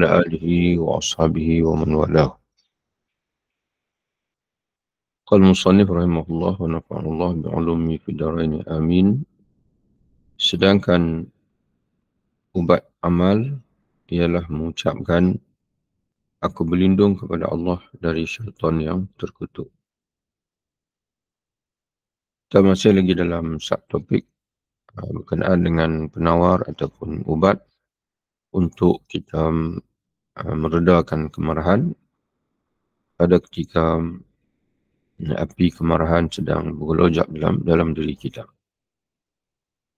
وعلى آله وأصحابه ومن والاه قال المصنف رحمه الله ونفعنا الله بعلومه في الدارين amin. Sedangkan ubat amal ialah mengucapkan Aku berlindung kepada Allah dari syaitan yang terkutuk. Kita masih lagi dalam subtopik ah, berkenaan dengan penawar ataupun ubat untuk kita Uh, meredakan kemarahan pada ketika um, api kemarahan sedang bergelojak dalam dalam diri kita.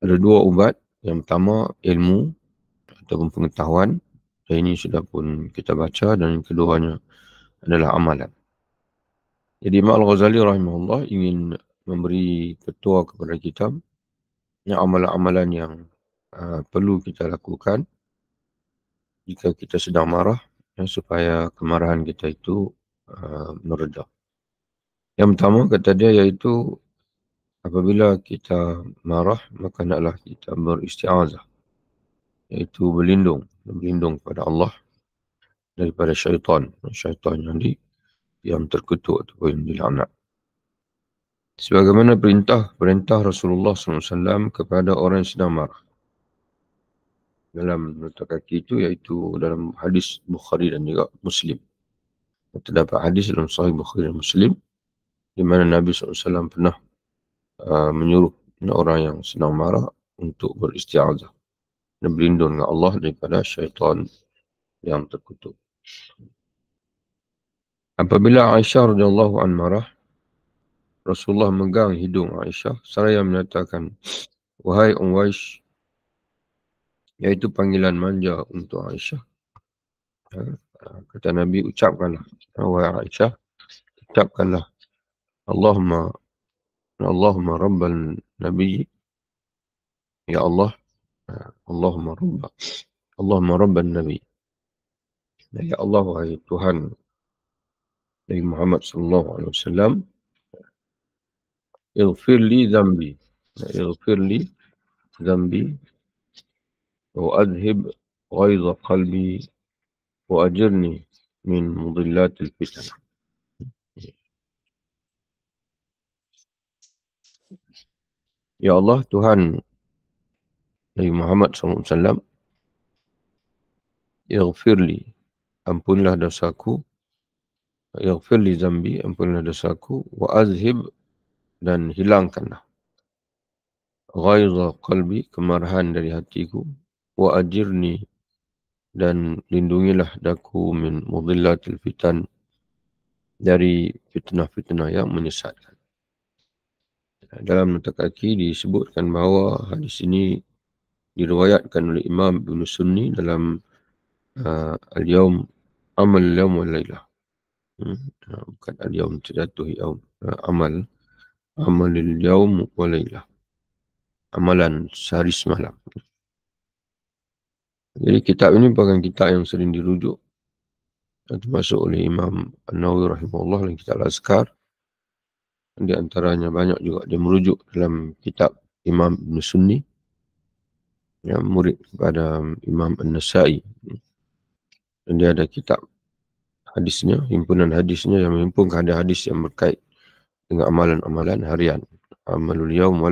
Ada dua ubat. Yang pertama, ilmu ataupun pengetahuan. Dan ini sudah pun kita baca. Dan yang keduanya adalah amalan. Jadi Imam Al-Ghazali rahimahullah ingin memberi petua kepada kita yang amalan-amalan yang uh, perlu kita lakukan jika kita sedang marah ya, supaya kemarahan kita itu uh, meredah. Yang pertama kata dia iaitu apabila kita marah maka hendaklah kita beristiazah iaitu berlindung berlindung kepada Allah daripada syaitan syaitan yang di yang terkutuk ataupun yang dilaknat sebagaimana perintah perintah Rasulullah SAW kepada orang yang sedang marah dalam nota kaki itu iaitu dalam hadis Bukhari dan juga Muslim. Terdapat hadis dalam sahih Bukhari dan Muslim di mana Nabi SAW pernah uh, menyuruh orang yang senang marah untuk beristiazah dan berlindung dengan Allah daripada syaitan yang terkutuk. Apabila Aisyah radhiyallahu marah, Rasulullah menggang hidung Aisyah seraya menyatakan, "Wahai Umaysh, iaitu panggilan manja untuk Aisyah. Ya, kata Nabi ucapkanlah. Ya, wahai Aisyah, ucapkanlah. Allahumma ya Allahumma rabbal nabi ya Allah Allahumma rabb Allahumma rabbal nabi ya Allah wahai Tuhan Nabi Muhammad sallallahu alaihi wasallam ighfir li dhanbi ighfir li dhanbi وأذهب غيظ قلبي وأجرني من مضلات الفتن يا الله تهان أي محمد صلى الله عليه وسلم اغفر لي أمبن له دساكو اغفر لي ذنبي أمبن له دساكو وأذهب dan hilangkanlah غيظ قلبي كمرهان dari hatiku wa ajirni dan lindungilah daku min mudillatil fitan dari fitnah-fitnah yang menyesatkan. Dalam nota kaki disebutkan bahawa hadis ini diriwayatkan oleh Imam Ibn Sunni dalam uh, Al-Yawm Amal Al-Yawm Al-Layla. Hmm? Uh, bukan Al-Yawm Tidatuh Yawm. Uh, amal. Amal Al-Yawm Al-Layla. Amalan sehari semalam. Hmm. Jadi kitab ini bukan kitab yang sering dirujuk termasuk oleh Imam An-Nawawi rahimahullah dan kitab Al-Azkar di antaranya banyak juga dia merujuk dalam kitab Imam Ibn Sunni yang murid kepada Imam An-Nasai dan dia ada kitab hadisnya, himpunan hadisnya yang menghimpun kepada hadis yang berkait dengan amalan-amalan harian amalul yaum wa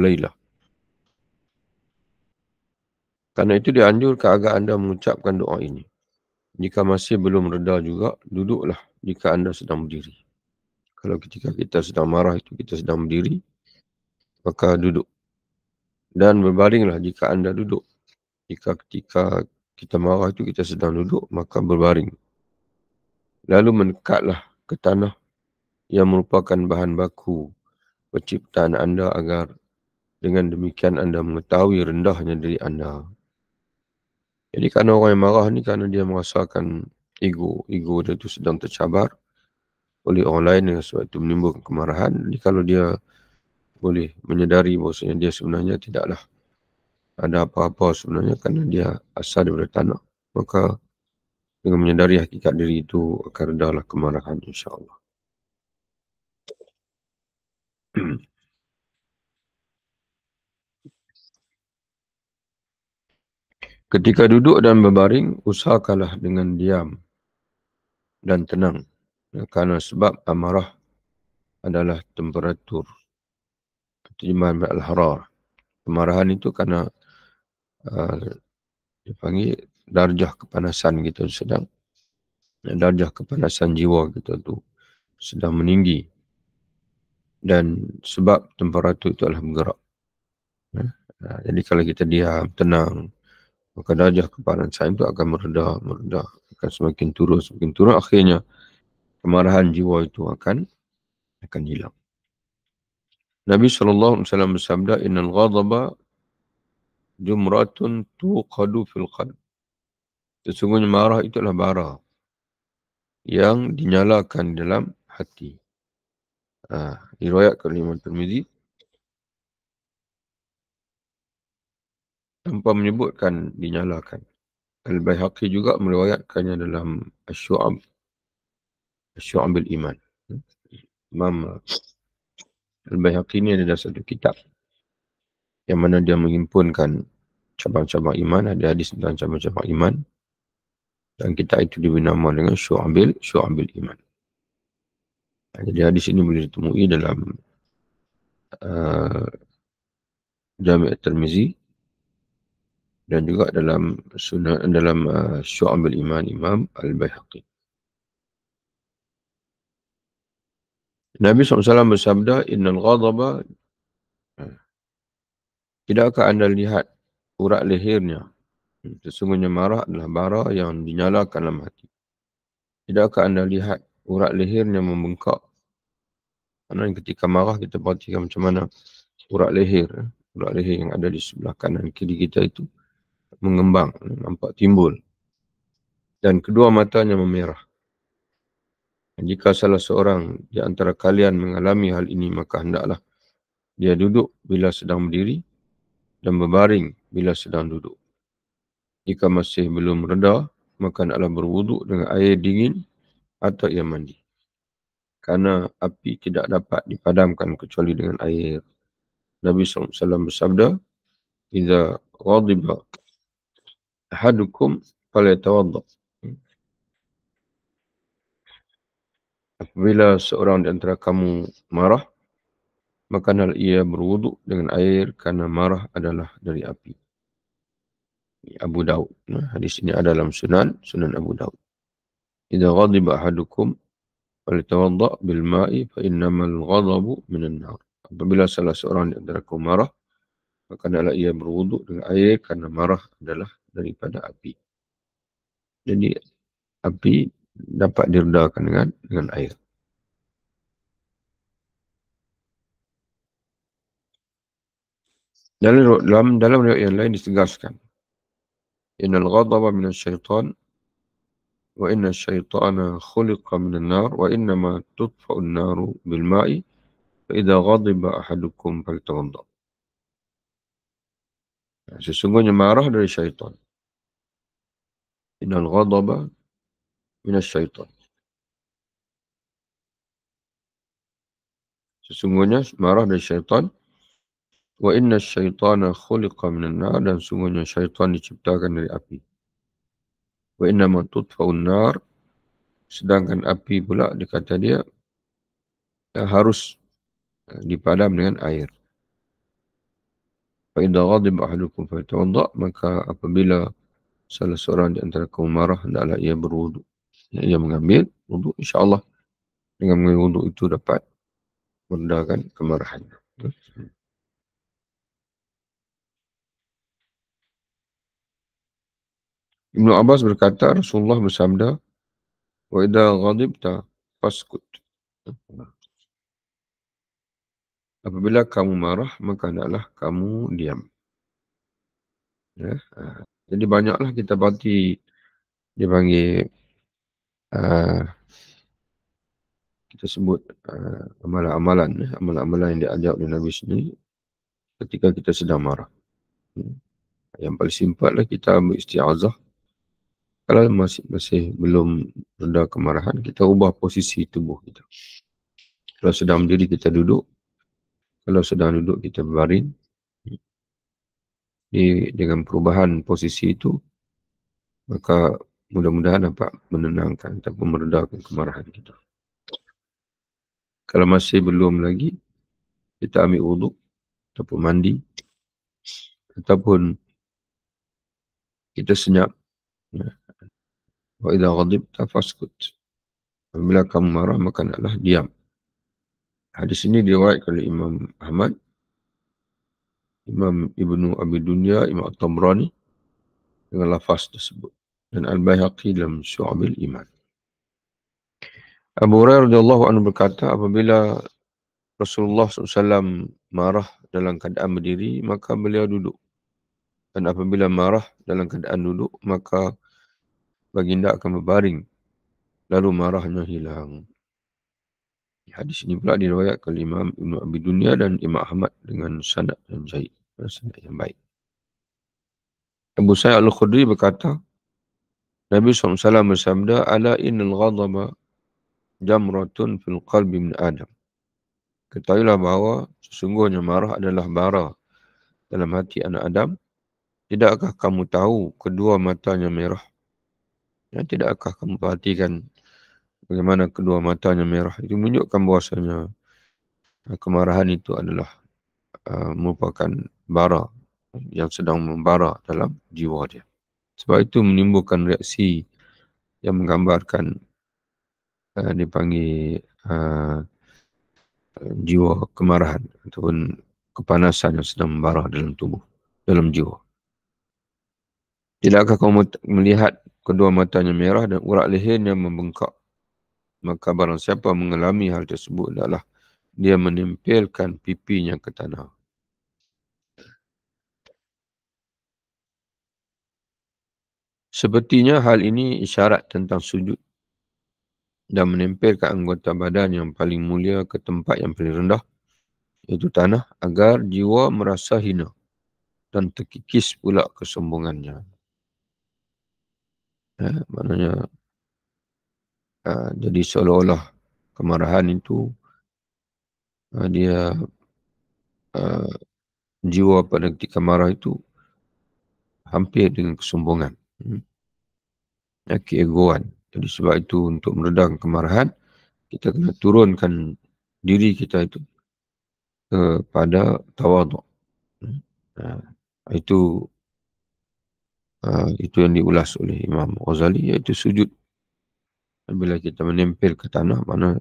Karena itu dianjurkan agar anda mengucapkan doa ini. Jika masih belum reda juga, duduklah jika anda sedang berdiri. Kalau ketika kita sedang marah itu kita sedang berdiri, maka duduk. Dan berbaringlah jika anda duduk. Jika ketika kita marah itu kita sedang duduk, maka berbaring. Lalu menekatlah ke tanah yang merupakan bahan baku penciptaan anda agar dengan demikian anda mengetahui rendahnya diri anda. Jadi kerana orang yang marah ni kerana dia merasakan ego. Ego dia tu sedang tercabar oleh orang lain yang sebab itu menimbulkan kemarahan. Jadi kalau dia boleh menyedari bahawa dia sebenarnya tidaklah ada apa-apa sebenarnya kerana dia asal daripada tanah. Maka dengan menyedari hakikat diri itu akan redahlah kemarahan insyaAllah. Allah. Ketika duduk dan berbaring, usahakanlah dengan diam dan tenang. Ya, kerana sebab amarah adalah temperatur. Terjemahan Al-Harar. Kemarahan itu kerana uh, dipanggil darjah kepanasan kita sedang. Darjah kepanasan jiwa kita tu sedang meninggi. Dan sebab temperatur itu adalah bergerak. Uh, jadi kalau kita diam, tenang, maka darjah kepalan saya itu akan meredah, meredah, akan semakin turun, semakin turun, akhirnya kemarahan jiwa itu akan akan hilang. Nabi SAW bersabda, Innal ghadaba jumratun tuqadu fil qalb. Sesungguhnya marah itulah bara yang dinyalakan dalam hati. Ah, ha, riwayat kelima termizik, tanpa menyebutkan dinyalakan. Al-Bayhaqi juga meriwayatkannya dalam Asy-Syu'ab Asy-Syu'ab al-Iman. Imam Al-Bayhaqi ini ada satu kitab yang mana dia menghimpunkan cabang-cabang iman, ada hadis tentang cabang-cabang iman dan kita itu diberi nama dengan Syu'abil Syu'abil Iman. Jadi hadis ini boleh ditemui dalam uh, Jami' tirmizi dan juga dalam sunnah dalam uh, syu'abul iman imam al-baihaqi Nabi SAW bersabda, Innal ghadaba, ha, tidakkah anda lihat urat lehernya? Sesungguhnya marah adalah bara yang dinyalakan dalam hati. Tidakkah anda lihat urat lehernya membengkak? Karena ketika marah kita perhatikan macam mana urat leher, urat leher yang ada di sebelah kanan kiri kita itu mengembang, nampak timbul. Dan kedua matanya memerah. Dan jika salah seorang di antara kalian mengalami hal ini, maka hendaklah dia duduk bila sedang berdiri dan berbaring bila sedang duduk. Jika masih belum reda, maka hendaklah berwuduk dengan air dingin atau ia mandi. Karena api tidak dapat dipadamkan kecuali dengan air. Nabi SAW bersabda, Iza ghadiba Hadukum ahadukum falyatawadda apabila seorang di antara kamu marah maka hendak ia berwuduk dengan air karena marah adalah dari api Abu Daud hadis ini ada dalam sunan sunan Abu Daud idza ghadiba ahadukum falyatawadda bil ma'i fa inna innamal min al nahr. apabila salah seorang di antara kamu marah maka hendaklah ia berwuduk dengan air karena marah adalah daripada api. Jadi api dapat diredakan dengan dengan air. Dalam dalam dalam riwayat yang lain ditegaskan. Innal ghadaba minasy syaitan wa inna syaitana khuliqa minan nar wa inna ma tudfa'un naru bil ma'i fa idza ghadiba ahadukum falyatawaddaa. Sesungguhnya marah dari syaitan. Inal ghadaba minas syaitan. Sesungguhnya marah dari syaitan. Wa inna syaitana khuliqa minan nar. Dan sungguhnya syaitan diciptakan dari api. Wa inna matutfa'un nar. Sedangkan api pula dikata dia. Harus eh, dipadam dengan air. Fa'idha ghadib ahlukum fa'itawadda Maka apabila salah seorang di antara kaum marah Tidaklah ia berwudu Ia mengambil wudu insyaAllah Dengan mengambil wudu itu dapat Merendahkan kemarahannya Ibnu Abbas berkata Rasulullah bersabda Wa idha ghadibta fasqut. Apabila kamu marah, maka hendaklah kamu diam. Ya? Ha. Jadi banyaklah kita bagi dia panggil uh, ha, kita sebut ha, amalan-amalan eh, amalan-amalan yang diajak oleh Nabi sendiri ketika kita sedang marah. Ya. Yang paling simpatlah kita ambil istiazah. Kalau masih masih belum rendah kemarahan, kita ubah posisi tubuh kita. Kalau sedang berdiri kita duduk, kalau sedang duduk kita berbaring di dengan perubahan posisi itu maka mudah-mudahan dapat menenangkan ataupun meredakan kemarahan kita kalau masih belum lagi kita ambil wuduk ataupun mandi ataupun kita senyap wa idza ghadibta fasqut bila kamu marah maka hendaklah diam Hadis ini diriwayatkan oleh Imam Ahmad, Imam Ibnu Abi Dunya, Imam At-Tamrani dengan lafaz tersebut dan Al-Baihaqi dalam Syu'abil Iman. Abu Hurairah radhiyallahu anhu berkata apabila Rasulullah SAW marah dalam keadaan berdiri maka beliau duduk dan apabila marah dalam keadaan duduk maka baginda akan berbaring lalu marahnya hilang. Hadis ini pula diriwayatkan oleh Imam Ibn Abi Dunia dan Imam Ahmad dengan sanad yang baik. Sanad yang baik. Abu Sayyid Al-Khudri berkata, Nabi SAW bersabda, Ala innal ghadaba jamratun fil qalbi min Adam. Ketahuilah bahawa sesungguhnya marah adalah bara dalam hati anak Adam. Tidakkah kamu tahu kedua matanya merah? Ya, tidakkah kamu perhatikan bagaimana kedua matanya merah itu menunjukkan bahasanya eh, kemarahan itu adalah uh, merupakan bara yang sedang membara dalam jiwa dia. Sebab itu menimbulkan reaksi yang menggambarkan uh, dipanggil uh, jiwa kemarahan ataupun kepanasan yang sedang membara dalam tubuh, dalam jiwa. Tidakkah kamu melihat kedua matanya merah dan urat lehernya membengkak maka barang siapa mengalami hal tersebut adalah dia menempelkan pipinya ke tanah. Sepertinya hal ini isyarat tentang sujud dan menempelkan anggota badan yang paling mulia ke tempat yang paling rendah iaitu tanah agar jiwa merasa hina dan terkikis pula kesombongannya. Eh, maknanya Ah, jadi seolah-olah kemarahan itu ha, dia ha, jiwa pada ketika marah itu hampir dengan kesombongan. Hmm. Ya, keegoan. Jadi sebab itu untuk meredam kemarahan, kita kena turunkan diri kita itu kepada eh, tawaduk. Ha, hmm. itu ha, itu yang diulas oleh Imam Ghazali iaitu sujud bila kita menempel ke tanah mana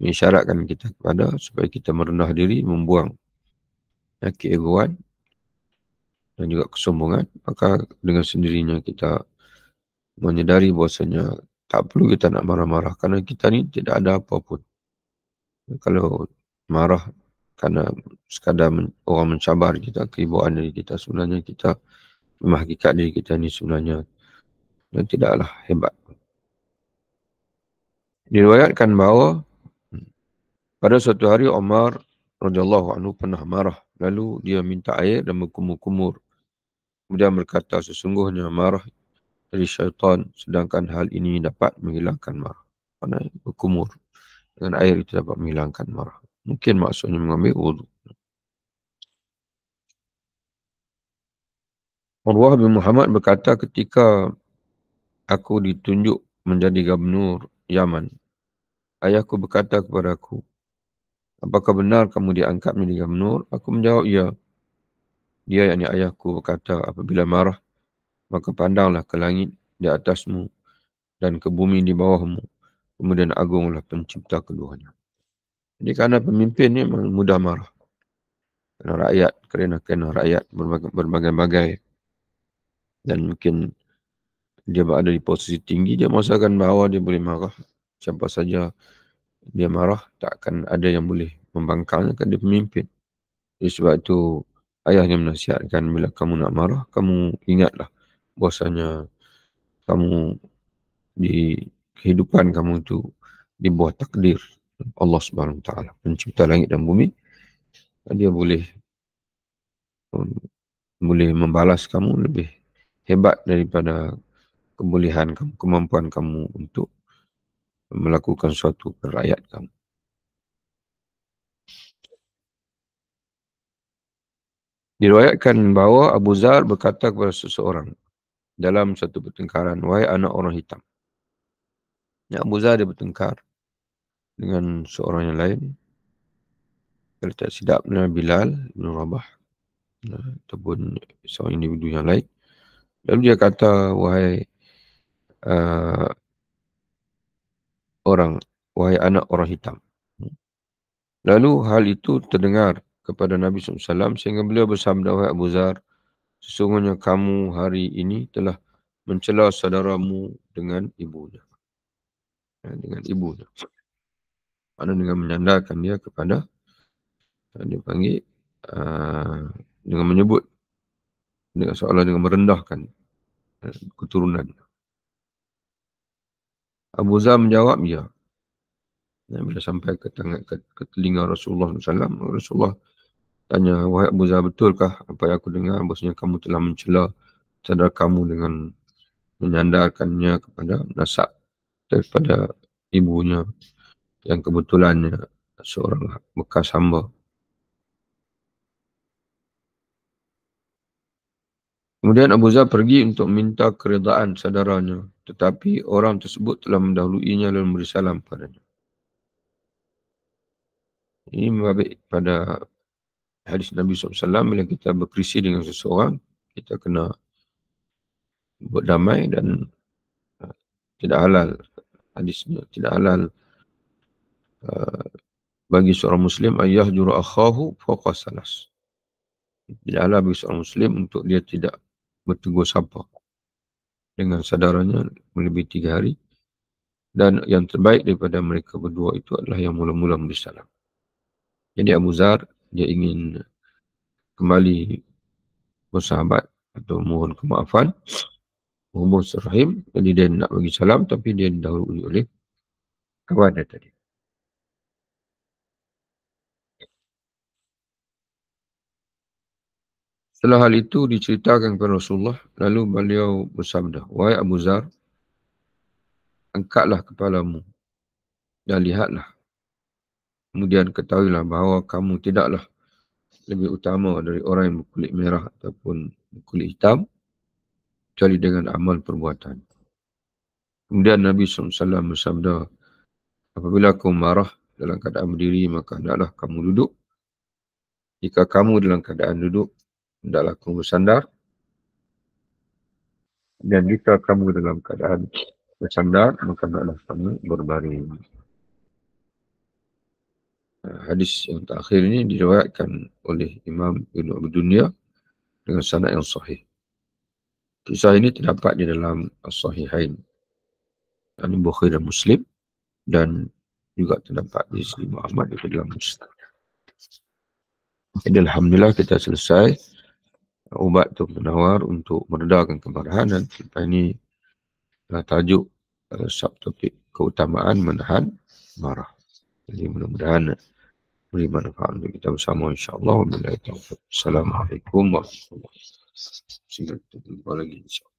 mengisyaratkan kita kepada supaya kita merendah diri membuang ya, dan juga kesombongan maka dengan sendirinya kita menyedari bahasanya tak perlu kita nak marah-marah kerana kita ni tidak ada apa apapun kalau marah kerana sekadar orang mencabar kita keibuan dari kita sebenarnya kita memang hakikat diri kita ni sebenarnya dan tidaklah hebat diriwayatkan bahawa pada suatu hari Omar radhiyallahu anhu pernah marah lalu dia minta air dan berkumur-kumur kemudian berkata sesungguhnya marah dari syaitan sedangkan hal ini dapat menghilangkan marah mana berkumur dengan air itu dapat menghilangkan marah mungkin maksudnya mengambil wudu Urwah bin Muhammad berkata ketika aku ditunjuk menjadi gubernur Yaman. Ayahku berkata kepada aku, Apakah benar kamu diangkat menjadi gubernur? Aku menjawab, ya. Dia yang ayahku berkata, apabila marah, maka pandanglah ke langit di atasmu dan ke bumi di bawahmu. Kemudian agunglah pencipta keduanya. Jadi kerana pemimpin ni mudah marah. Kerana rakyat, kerana kerana rakyat berbagai-bagai. Dan mungkin dia berada di posisi tinggi dia merasakan bahawa dia boleh marah siapa saja dia marah takkan ada yang boleh membangkangnya kan dia pemimpin Jadi sebab itu ayahnya menasihatkan bila kamu nak marah kamu ingatlah bahasanya kamu di kehidupan kamu itu di bawah takdir Allah Subhanahu taala pencipta langit dan bumi dia boleh um, boleh membalas kamu lebih hebat daripada Kemuliaan kamu, kemampuan kamu untuk melakukan suatu perayaan kamu. Diriwayatkan bahawa Abu Zar berkata kepada seseorang dalam satu pertengkaran, wahai anak orang hitam. Ya, Abu Zar dia bertengkar dengan seorang yang lain. Kalau tak sedap dengan Bilal bin Rabah ataupun seorang individu yang lain. Lalu dia kata, wahai uh, orang wahai anak orang hitam. Lalu hal itu terdengar kepada Nabi SAW sehingga beliau bersabda wahai Abu Zar, sesungguhnya kamu hari ini telah mencela saudaramu dengan ibunya. Ya, dengan ibunya. Mana dengan menyandarkan dia kepada dia panggil uh, dengan menyebut dengan seolah dengan merendahkan uh, keturunannya. Abu Zah menjawab, ya. Dan bila sampai ke, tangan, ke, ke telinga Rasulullah SAW, Rasulullah tanya, wahai Abu Zah, betulkah apa yang aku dengar? Maksudnya kamu telah mencela saudara kamu dengan menyandarkannya kepada nasab daripada ibunya yang kebetulannya seorang bekas hamba. Kemudian Abu Zah pergi untuk minta keredaan saudaranya. Tetapi orang tersebut telah mendahuluinya dan memberi salam kepadanya. Ini mengambil pada hadis Nabi SAW bila kita berkrisi dengan seseorang, kita kena buat damai dan uh, tidak halal hadisnya tidak halal uh, bagi seorang muslim ayah juru akhahu fokus salas tidak halal bagi seorang muslim untuk dia tidak bertegur sapa dengan saudaranya lebih tiga hari dan yang terbaik daripada mereka berdua itu adalah yang mula-mula memberi salam. Jadi Abu Zar dia ingin kembali bersahabat atau mohon kemaafan Muhammad Rahim jadi dia nak bagi salam tapi dia didahului oleh kawan dia tadi. Setelah hal itu diceritakan kepada Rasulullah, lalu beliau bersabda, Wahai Abu Zar, angkatlah kepalamu dan lihatlah. Kemudian ketahuilah bahawa kamu tidaklah lebih utama dari orang yang berkulit merah ataupun berkulit hitam kecuali dengan amal perbuatan. Kemudian Nabi SAW bersabda, apabila kamu marah dalam keadaan berdiri, maka hendaklah kamu duduk. Jika kamu dalam keadaan duduk, dalam kamu bersandar, dan jika kamu dalam keadaan bersandar maka dalam kamu berbaring hadis yang terakhir ini diriwayatkan oleh Imam Ibn Abu Dunia dengan sanad yang sahih kisah ini terdapat di dalam as-sahihain Ibn Bukhari dan Muslim dan juga terdapat di Sri Muhammad di dalam Mustafa. Alhamdulillah kita selesai ubat tu penawar untuk meredakan kemarahan dan selepas ini uh, tajuk uh, subtopik keutamaan menahan marah. Jadi mudah-mudahan beri manfaat untuk kita bersama insyaAllah. Assalamualaikum warahmatullahi wabarakatuh. Sehingga kita jumpa lagi insyaAllah.